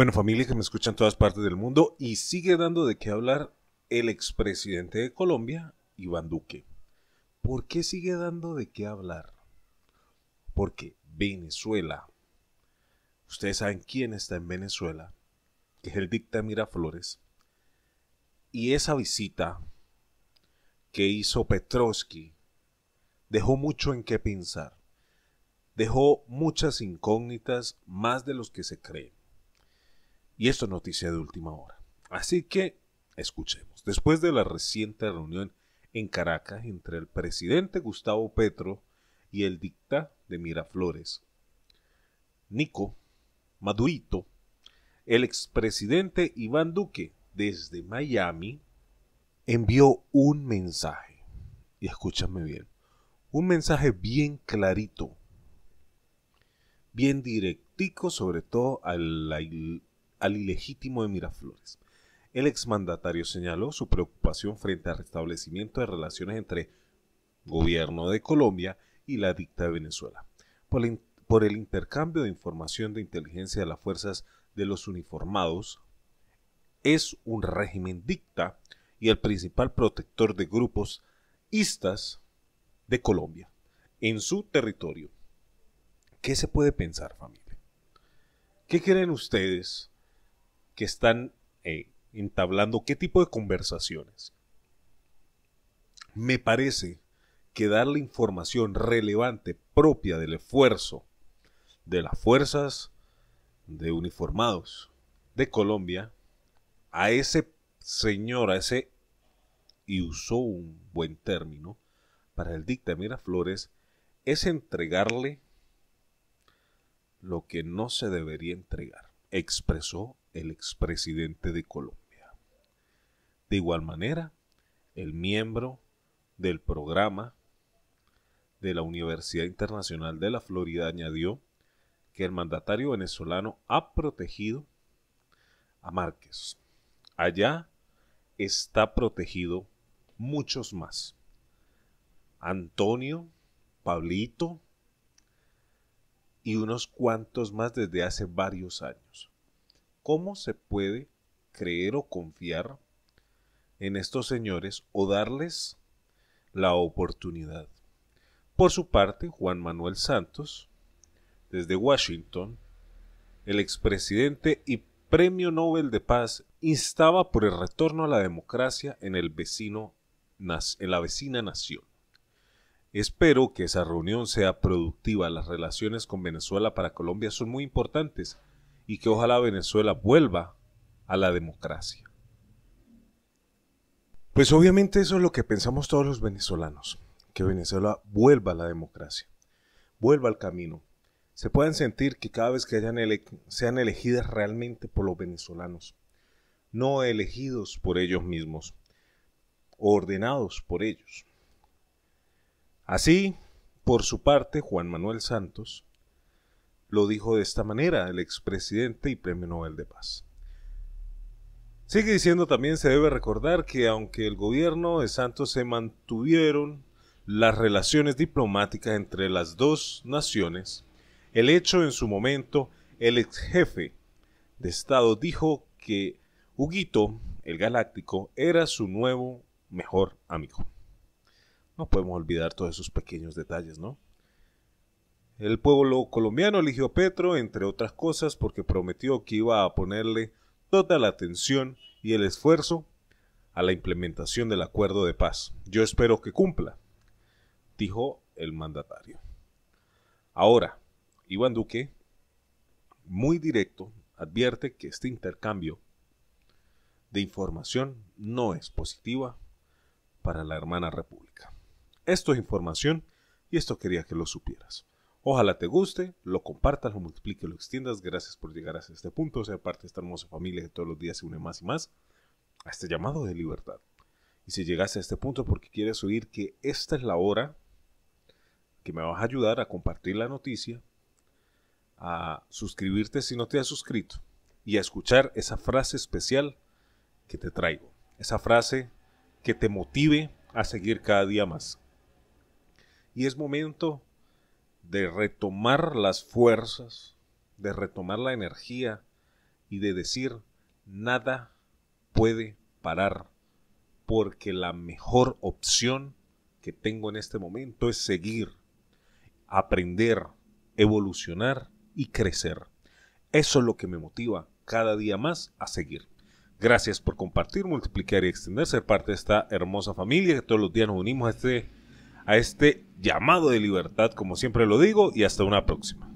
Bueno, familia que me escuchan en todas partes del mundo y sigue dando de qué hablar el expresidente de Colombia, Iván Duque. ¿Por qué sigue dando de qué hablar? Porque Venezuela, ustedes saben quién está en Venezuela, que es el dicta Miraflores, y esa visita que hizo Petrovsky dejó mucho en qué pensar, dejó muchas incógnitas más de los que se creen. Y esto es noticia de última hora. Así que escuchemos. Después de la reciente reunión en Caracas entre el presidente Gustavo Petro y el dicta de Miraflores, Nico Madurito, el expresidente Iván Duque desde Miami envió un mensaje. Y escúchame bien. Un mensaje bien clarito, bien directico, sobre todo al al ilegítimo de Miraflores. El exmandatario señaló su preocupación frente al restablecimiento de relaciones entre gobierno de Colombia y la dicta de Venezuela, por, por el intercambio de información de inteligencia de las fuerzas de los uniformados, es un régimen dicta y el principal protector de grupos istas de Colombia en su territorio. ¿Qué se puede pensar, familia? ¿Qué creen ustedes que están eh, entablando, qué tipo de conversaciones. Me parece que darle información relevante propia del esfuerzo de las fuerzas de uniformados de Colombia a ese señor, a ese, y usó un buen término, para el dicta Flores, es entregarle lo que no se debería entregar expresó el expresidente de Colombia. De igual manera, el miembro del programa de la Universidad Internacional de la Florida añadió que el mandatario venezolano ha protegido a Márquez. Allá está protegido muchos más. Antonio, Pablito, y unos cuantos más desde hace varios años. ¿Cómo se puede creer o confiar en estos señores o darles la oportunidad? Por su parte, Juan Manuel Santos, desde Washington, el expresidente y premio Nobel de Paz, instaba por el retorno a la democracia en, el vecino, en la vecina nación. Espero que esa reunión sea productiva. Las relaciones con Venezuela para Colombia son muy importantes y que ojalá Venezuela vuelva a la democracia. Pues obviamente eso es lo que pensamos todos los venezolanos, que Venezuela vuelva a la democracia, vuelva al camino. Se pueden sentir que cada vez que sean elegidas realmente por los venezolanos, no elegidos por ellos mismos, ordenados por ellos. Así, por su parte, Juan Manuel Santos lo dijo de esta manera, el expresidente y premio Nobel de Paz. Sigue diciendo también se debe recordar que aunque el gobierno de Santos se mantuvieron las relaciones diplomáticas entre las dos naciones, el hecho en su momento, el ex jefe de Estado dijo que Huguito, el Galáctico, era su nuevo mejor amigo. No podemos olvidar todos esos pequeños detalles, ¿no? El pueblo colombiano eligió a Petro, entre otras cosas, porque prometió que iba a ponerle toda la atención y el esfuerzo a la implementación del acuerdo de paz. Yo espero que cumpla, dijo el mandatario. Ahora, Iván Duque, muy directo, advierte que este intercambio de información no es positiva para la hermana república. Esto es información y esto quería que lo supieras. Ojalá te guste, lo compartas, lo multipliques, lo extiendas. Gracias por llegar hasta este punto, Sea parte de esta hermosa familia que todos los días se une más y más a este llamado de libertad. Y si llegaste a este punto porque quieres oír que esta es la hora que me vas a ayudar a compartir la noticia, a suscribirte si no te has suscrito y a escuchar esa frase especial que te traigo. Esa frase que te motive a seguir cada día más. Y es momento de retomar las fuerzas, de retomar la energía y de decir, nada puede parar, porque la mejor opción que tengo en este momento es seguir, aprender, evolucionar y crecer. Eso es lo que me motiva cada día más a seguir. Gracias por compartir, multiplicar y extender, ser parte de esta hermosa familia que todos los días nos unimos a este a este llamado de libertad, como siempre lo digo, y hasta una próxima.